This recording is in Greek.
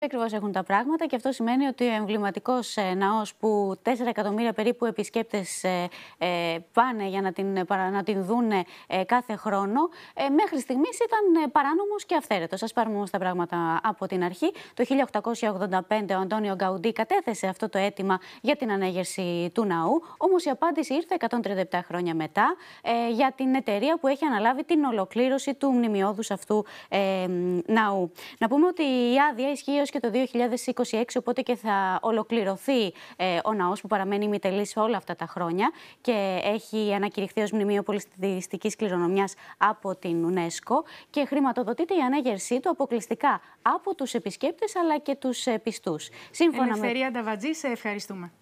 Ακριβώς έχουν τα πράγματα και αυτό σημαίνει ότι ο εμβληματικός ε, ναός που 4 εκατομμύρια περίπου επισκέπτες ε, ε, πάνε για να την, να την δουν κάθε χρόνο, μέχρι στιγμής ήταν παράνομος και αυθαίρετος. Ας πάρουμε όμως τα πράγματα από την αρχή. Το 1885 ο Αντώνιο Γκαουντή κατέθεσε αυτό το αίτημα για την ανέγερση του ναού. Όμως η απάντηση ήρθε 137 χρόνια μετά για την εταιρεία που έχει αναλάβει την ολοκλήρωση του μνημειώδους αυτού ναού. Να πούμε ότι η άδεια ισχύει και το 2026, οπότε και θα ολοκληρωθεί ε, ο ναός που παραμένει ημιτελής όλα αυτά τα χρόνια και έχει ανακηρυχθεί ως μνημείο Πολιτιστικής κληρονομιάς από την UNESCO και χρηματοδοτείται η ανέγερσή του αποκλειστικά από τους επισκέπτες αλλά και τους ε, πιστούς. Ελευθερία με... Νταβατζή, σε ευχαριστούμε.